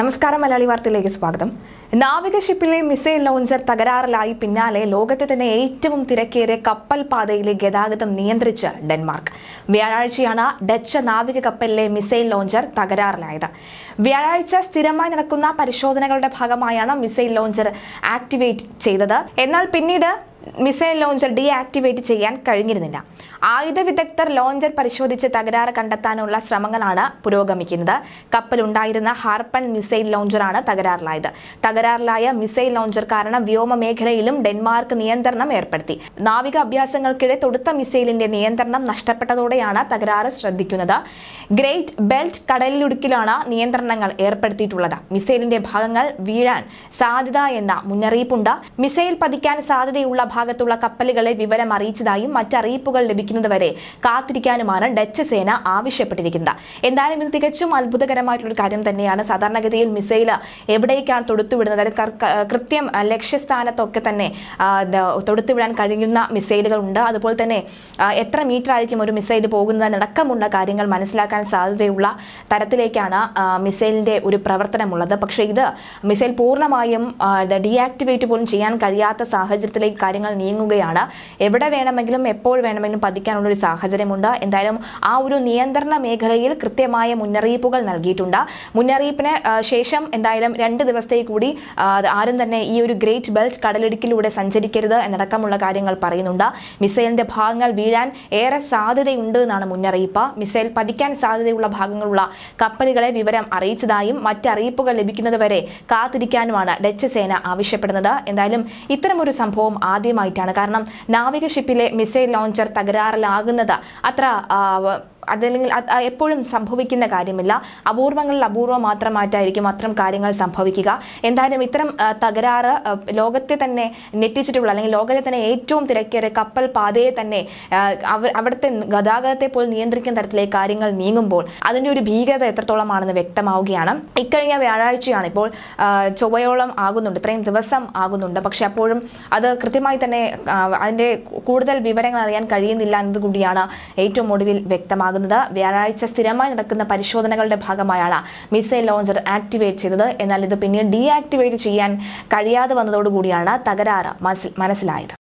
നമസ്കാരം മലയാളി വാർത്തയിലേക്ക് സ്വാഗതം നാവികഷിപ്പിലെ ഷിപ്പിലെ മിസൈൽ ലോഞ്ചർ തകരാറിലായി പിന്നാലെ ലോകത്തെ തന്നെ ഏറ്റവും തിരക്കേറിയ കപ്പൽ പാതയിലെ ഗതാഗതം നിയന്ത്രിച്ച് ഡെൻമാർക്ക് വ്യാഴാഴ്ചയാണ് ഡച്ച് നാവിക കപ്പലിലെ മിസൈൽ ലോഞ്ചർ തകരാറിലായത് വ്യാഴാഴ്ച സ്ഥിരമായി നടക്കുന്ന പരിശോധനകളുടെ ഭാഗമായാണ് മിസൈൽ ലോഞ്ചർ ആക്ടിവേറ്റ് ചെയ്തത് എന്നാൽ പിന്നീട് മിസൈൽ ലോഞ്ചർ ഡീആക്ടിവേറ്റ് ചെയ്യാൻ കഴിഞ്ഞിരുന്നില്ല ആയുധ വിദഗ്ധർ ലോഞ്ചർ പരിശോധിച്ച് തകരാറ് കണ്ടെത്താനുള്ള ശ്രമങ്ങളാണ് പുരോഗമിക്കുന്നത് കപ്പലുണ്ടായിരുന്ന ഹാർപ്പൺ മിസൈൽ ലോഞ്ചറാണ് തകരാറിലായത് തകരാറിലായ മിസൈൽ ലോഞ്ചർ കാരണം വ്യോമ മേഖലയിലും ഡെൻമാർക്ക് നിയന്ത്രണം ഏർപ്പെടുത്തി നാവിക അഭ്യാസങ്ങൾക്കിടെ തൊടുത്ത മിസൈലിന്റെ നിയന്ത്രണം നഷ്ടപ്പെട്ടതോടെയാണ് തകരാറ് ശ്രദ്ധിക്കുന്നത് ഗ്രേറ്റ് ബെൽറ്റ് കടലിടുക്കിലാണ് നിയന്ത്രണങ്ങൾ ഏർപ്പെടുത്തിയിട്ടുള്ളത് മിസൈലിന്റെ ഭാഗങ്ങൾ വീഴാൻ സാധ്യത എന്ന മുന്നറിയിപ്പുണ്ട് മിസൈൽ പതിക്കാൻ സാധ്യതയുള്ള ഭാഗത്തുള്ള കപ്പലുകളെ വിവരം അറിയിച്ചതായും മറ്ററിയിപ്പുകൾ ലഭിക്കുന്നതുവരെ കാത്തിരിക്കാനുമാണ് ഡച്ച് സേന ആവശ്യപ്പെട്ടിരിക്കുന്നത് എന്തായാലും ഇത് തികച്ചും അത്ഭുതകരമായിട്ടുള്ള കാര്യം തന്നെയാണ് സാധാരണഗതിയിൽ മിസൈൽ എവിടേക്കാണ് തൊടുത്തുവിടുന്നത് കൃത്യം ലക്ഷ്യസ്ഥാനത്തൊക്കെ തന്നെ തൊടുത്തുവിടാൻ കഴിയുന്ന മിസൈലുകൾ ഉണ്ട് അതുപോലെ തന്നെ എത്ര മീറ്റർ ആയിരിക്കും ഒരു മിസൈൽ പോകുന്നതിനടക്കമുള്ള കാര്യങ്ങൾ മനസ്സിലാക്കാൻ സാധ്യതയുള്ള തരത്തിലേക്കാണ് മിസൈലിൻ്റെ ഒരു പ്രവർത്തനമുള്ളത് പക്ഷേ ഇത് മിസൈൽ പൂർണ്ണമായും ഡീആക്ടിവേറ്റ് പോലും ചെയ്യാൻ കഴിയാത്ത സാഹചര്യത്തിലേക്ക് കാര്യങ്ങൾ കാര്യങ്ങൾ നീങ്ങുകയാണ് എവിടെ വേണമെങ്കിലും എപ്പോൾ വേണമെങ്കിലും പതിക്കാനുള്ള ഒരു സാഹചര്യമുണ്ട് എന്തായാലും ആ ഒരു നിയന്ത്രണ മേഖലയിൽ കൃത്യമായ മുന്നറിയിപ്പുകൾ നൽകിയിട്ടുണ്ട് മുന്നറിയിപ്പിന് ശേഷം എന്തായാലും രണ്ട് ദിവസത്തേക്ക് കൂടി ആരും തന്നെ ഈ ഒരു ഗ്രേറ്റ് ബെൽറ്റ് കടലിടുക്കിലൂടെ സഞ്ചരിക്കരുത് എന്നടക്കമുള്ള കാര്യങ്ങൾ പറയുന്നുണ്ട് മിസൈലിന്റെ ഭാഗങ്ങൾ വീഴാൻ ഏറെ സാധ്യതയുണ്ട് എന്നാണ് മുന്നറിയിപ്പ് മിസൈൽ പതിക്കാൻ സാധ്യതയുള്ള ഭാഗങ്ങളുള്ള കപ്പലുകളെ വിവരം അറിയിച്ചതായും മറ്ററിയിപ്പുകൾ ലഭിക്കുന്നതുവരെ കാത്തിരിക്കാനുമാണ് ഡച്ച് സേന ആവശ്യപ്പെടുന്നത് എന്തായാലും ഇത്തരമൊരു സംഭവം ആദ്യം ആദ്യമായിട്ടാണ് കാരണം നാവിക ഷിപ്പിലെ മിസൈൽ ലോഞ്ചർ തകരാറിലാകുന്നത് അത്ര അതല്ലെങ്കിൽ എപ്പോഴും സംഭവിക്കുന്ന കാര്യമില്ല അപൂർവങ്ങളിൽ അപൂർവം മാത്രമായിട്ടായിരിക്കും അത്തരം കാര്യങ്ങൾ സംഭവിക്കുക എന്തായാലും ഇത്തരം തകരാറ് ലോകത്തെ തന്നെ ഞെട്ടിച്ചിട്ടുള്ള അല്ലെങ്കിൽ ലോകത്തെ തന്നെ ഏറ്റവും തിരക്കേറിയ കപ്പൽ പാതയെ തന്നെ അവിടുത്തെ ഗതാഗതത്തെ പോലും നിയന്ത്രിക്കുന്ന തരത്തിലെ കാര്യങ്ങൾ നീങ്ങുമ്പോൾ അതിൻ്റെ ഒരു ഭീകരത എത്രത്തോളമാണെന്ന് വ്യക്തമാവുകയാണ് ഇക്കഴിഞ്ഞ വ്യാഴാഴ്ചയാണ് ഇപ്പോൾ ചൊവ്വയോളം ആകുന്നുണ്ട് ഇത്രയും ദിവസം ആകുന്നുണ്ട് പക്ഷേ അപ്പോഴും അത് കൃത്യമായി തന്നെ അതിൻ്റെ കൂടുതൽ വിവരങ്ങൾ അറിയാൻ കഴിയുന്നില്ല എന്നതുകൂടിയാണ് ഏറ്റവും ഒടുവിൽ വ്യക്തമാകുന്നത് ലഭ്യമാകുന്നത് വ്യാഴാഴ്ച സ്ഥിരമായി നടക്കുന്ന പരിശോധനകളുടെ ഭാഗമായാണ് മിസൈൽ ലോഞ്ചർ ആക്ടിവേറ്റ് ചെയ്തത് എന്നാൽ ഇത് പിന്നീട് ഡീആക്ടിവേറ്റ് ചെയ്യാൻ കഴിയാതെ വന്നതോടുകൂടിയാണ് തകരാറ് മനസ്സിലായത്